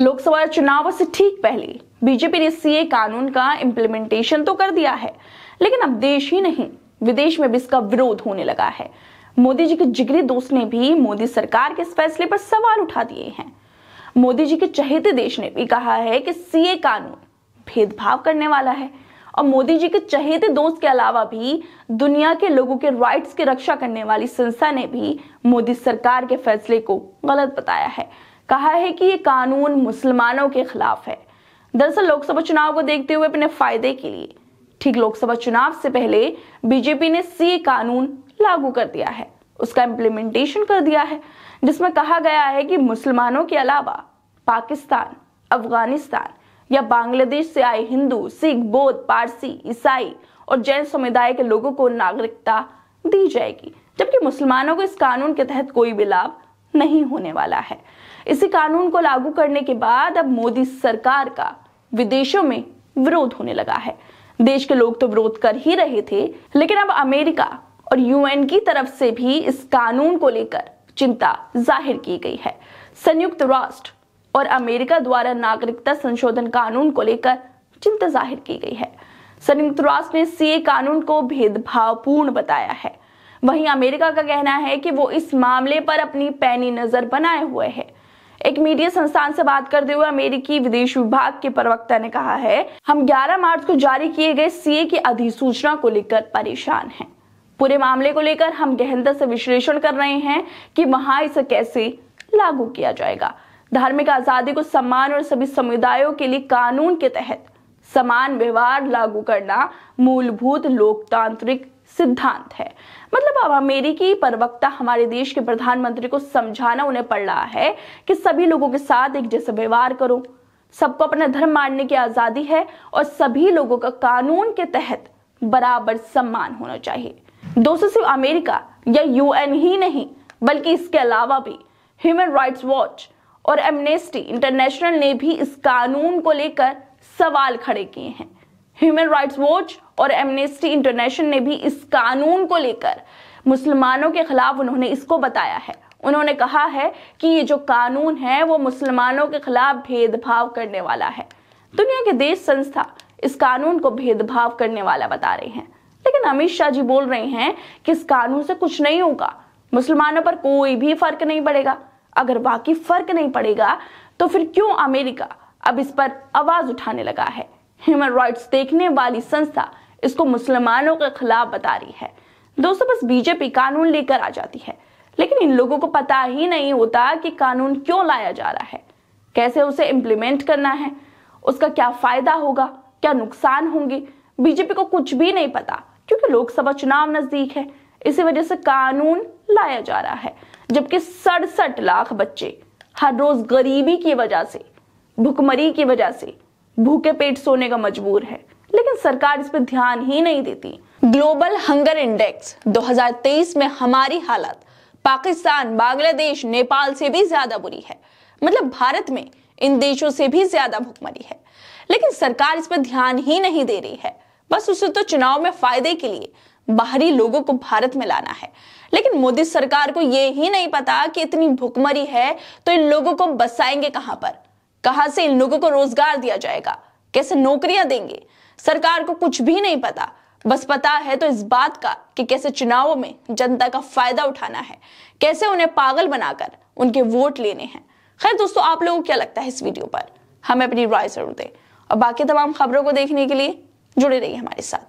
लोकसभा चुनाव से ठीक पहले बीजेपी ने सीए कानून का इम्प्लीमेंटेशन तो कर दिया है लेकिन अब देश ही नहीं विदेश में भी इसका विरोध होने लगा है मोदी जी के जिगरी दोस्त ने भी मोदी सरकार के इस फैसले पर सवाल उठा दिए हैं मोदी जी के चहेते देश ने भी कहा है कि सीए कानून भेदभाव करने वाला है और मोदी जी के चहेते दोस्त के अलावा भी दुनिया के लोगों के राइट्स की रक्षा करने वाली संस्था ने भी मोदी सरकार के फैसले को गलत बताया है कहा है कि ये कानून मुसलमानों के खिलाफ है दरअसल लोकसभा चुनाव को देखते हुए अपने फायदे के लिए ठीक लोकसभा चुनाव से पहले बीजेपी ने सीए कानून लागू कर दिया है उसका इम्प्लीमेंटेशन कर दिया है जिसमें कहा गया है कि मुसलमानों के अलावा पाकिस्तान अफगानिस्तान या बांग्लादेश से आए हिंदू सिख बौद्ध पारसी ईसाई और जैन समुदाय के लोगों को नागरिकता दी जाएगी जबकि मुसलमानों को इस कानून के तहत कोई भी लाभ नहीं होने वाला है इसी कानून को लागू करने के बाद अब मोदी सरकार का विदेशों में विरोध होने लगा है देश के लोग तो विरोध कर ही रहे थे लेकिन अब अमेरिका और यूएन की तरफ से भी इस कानून को लेकर चिंता जाहिर की गई है संयुक्त राष्ट्र और अमेरिका द्वारा नागरिकता संशोधन कानून को लेकर चिंता जाहिर की गई है संयुक्त राष्ट्र ने सीए कानून को भेदभावपूर्ण बताया है वहीं अमेरिका का कहना है कि वो इस मामले पर अपनी पैनी नजर बनाए हुए है एक मीडिया संस्थान से बात करते हुए अमेरिकी विदेश विभाग के प्रवक्ता ने कहा है हम 11 मार्च को जारी किए गए सीए की अधिसूचना को लेकर परेशान हैं पूरे मामले को लेकर हम गहनता से विश्लेषण कर रहे हैं कि वहां इसे कैसे लागू किया जाएगा धार्मिक आजादी को सम्मान और सभी समुदायों के लिए कानून के तहत समान व्यवहार लागू करना मूलभूत लोकतांत्रिक सिद्धांत है मतलब अब अमेरिकी प्रवक्ता हमारे देश के प्रधानमंत्री को समझाना उन्हें पड़ रहा है कि सभी लोगों के साथ एक जैसे व्यवहार करो सबको अपना धर्म मानने की आज़ादी है और सभी लोगों का कानून के तहत बराबर सम्मान होना चाहिए दोस्तों सिर्फ अमेरिका या यूएन ही नहीं बल्कि इसके अलावा भी ह्यूमन राइट्स वॉच और एमनेस्टी इंटरनेशनल ने भी इस कानून को लेकर सवाल खड़े किए हैं ह्यूमन राइट्स वॉच और एमनेस्टी इंटरनेशनल ने भी इस कानून को लेकर मुसलमानों के खिलाफ उन्होंने इसको बताया है उन्होंने कहा है कि ये जो कानून है वो मुसलमानों के खिलाफ भेदभाव करने वाला है दुनिया के देश संस्था इस कानून को भेदभाव करने वाला बता रहे हैं लेकिन अमित शाह जी बोल रहे हैं कि इस कानून से कुछ नहीं होगा मुसलमानों पर कोई भी फर्क नहीं पड़ेगा अगर बाकी फर्क नहीं पड़ेगा तो फिर क्यों अमेरिका अब इस पर आवाज उठाने लगा है ह्यूमन राइट्स देखने वाली संस्था इसको मुसलमानों के खिलाफ बता रही है दोस्तों बस बीजेपी कानून लेकर आ जाती है लेकिन इन लोगों को पता ही नहीं होता कि कानून क्यों लाया जा रहा है कैसे उसे इम्प्लीमेंट करना है उसका क्या फायदा होगा क्या नुकसान होंगे बीजेपी को कुछ भी नहीं पता क्योंकि लोकसभा चुनाव नजदीक है इसी वजह से कानून लाया जा रहा है जबकि सड़सठ लाख बच्चे हर रोज गरीबी की वजह से भुखमरी की वजह से भूखे पेट सोने का मजबूर है लेकिन सरकार इस पर ध्यान ही नहीं देती ग्लोबल हंगर इंडेक्स 2023 में हमारी हालत पाकिस्तान बांग्लादेश नेपाल से भी ज्यादा बुरी है मतलब भारत में इन देशों से भी ज्यादा भुखमरी है लेकिन सरकार इस पर ध्यान ही नहीं दे रही है बस उसे तो चुनाव में फायदे के लिए बाहरी लोगों को भारत में लाना है लेकिन मोदी सरकार को यह ही नहीं पता कि इतनी भुखमरी है तो इन लोगों को बसाएंगे कहां पर कहां से इन लोगों को रोजगार दिया जाएगा कैसे नौकरियां देंगे सरकार को कुछ भी नहीं पता बस पता है तो इस बात का कि कैसे चुनावों में जनता का फायदा उठाना है कैसे उन्हें पागल बनाकर उनके वोट लेने हैं खैर दोस्तों आप लोगों को क्या लगता है इस वीडियो पर हमें अपनी राय जरूर दें और बाकी तमाम खबरों को देखने के लिए जुड़े रहिए हमारे साथ